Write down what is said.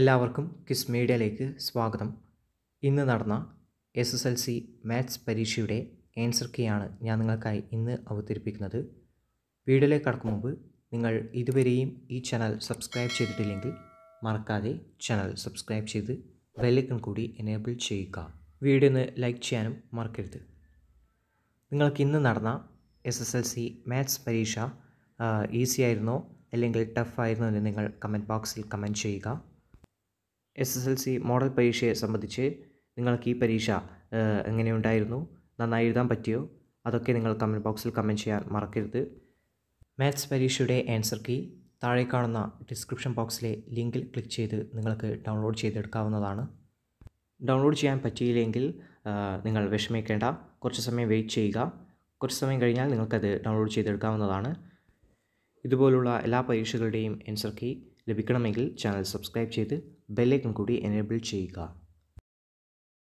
എല്ലാവർക്കും കിസ് മീഡിയയിലേക്ക് സ്വാഗതം ഇന്ന് നടന്ന S S L C maths പരീക്ഷയുടെ ആൻസർ കീയാണ് ഞാൻ നിങ്ങൾക്കായി ഇന്ന് അവതരിപ്പിക്കുന്നത് വീഡിയോയിലേക്ക് കടക്കും മുമ്പ് നിങ്ങൾ ഇതുവരെയും ഈ ചാനൽ സബ്സ്ക്രൈബ് ചെയ്തിട്ടില്ലെങ്കിൽ മറക്കാതെ ചാനൽ സബ്സ്ക്രൈബ് ചെയ്ത് ബെല്ലിക്കൺ കൂടി എനേബിൾ ചെയ്യുക വീഡിയോ ഒന്ന് ലൈക്ക് ചെയ്യാനും മറക്കരുത് നിങ്ങൾക്ക് ഇന്ന് നടന്ന S S L C maths പരീക്ഷ ഈസി ആയിരുന്നോ അല്ലെങ്കിൽ ടഫ് ആയിരുന്നോ എന്ന് നിങ്ങൾ കമൻറ്റ് ബോക്സിൽ കമൻറ്റ് ചെയ്യുക S S L C model പരീക്ഷയെ സംബന്ധിച്ച് നിങ്ങൾക്ക് ഈ പരീക്ഷ എങ്ങനെയുണ്ടായിരുന്നു നന്നായി എഴുതാൻ പറ്റിയോ അതൊക്കെ നിങ്ങൾ കമൻറ്റ് ബോക്സിൽ കമൻറ്റ് ചെയ്യാൻ മറക്കരുത് മാത്സ് പരീക്ഷയുടെ ആൻസർ കീ താഴെ കാണുന്ന ഡിസ്ക്രിപ്ഷൻ ബോക്സിലെ ലിങ്കിൽ ക്ലിക്ക് ചെയ്ത് നിങ്ങൾക്ക് ഡൗൺലോഡ് ചെയ്തെടുക്കാവുന്നതാണ് ഡൗൺലോഡ് ചെയ്യാൻ പറ്റിയില്ലെങ്കിൽ നിങ്ങൾ വിഷമിക്കേണ്ട കുറച്ച് സമയം വെയിറ്റ് ചെയ്യുക കുറച്ച് സമയം കഴിഞ്ഞാൽ നിങ്ങൾക്കത് ഡൗൺലോഡ് ചെയ്തെടുക്കാവുന്നതാണ് ഇതുപോലുള്ള എല്ലാ പരീക്ഷകളുടെയും ആൻസർ കീ ലഭിക്കണമെങ്കിൽ ചാനൽ സബ്സ്ക്രൈബ് ചെയ്ത് ബെല്ലൈക്കൺ കൂടി എനേബിൾ ചെയ്യുക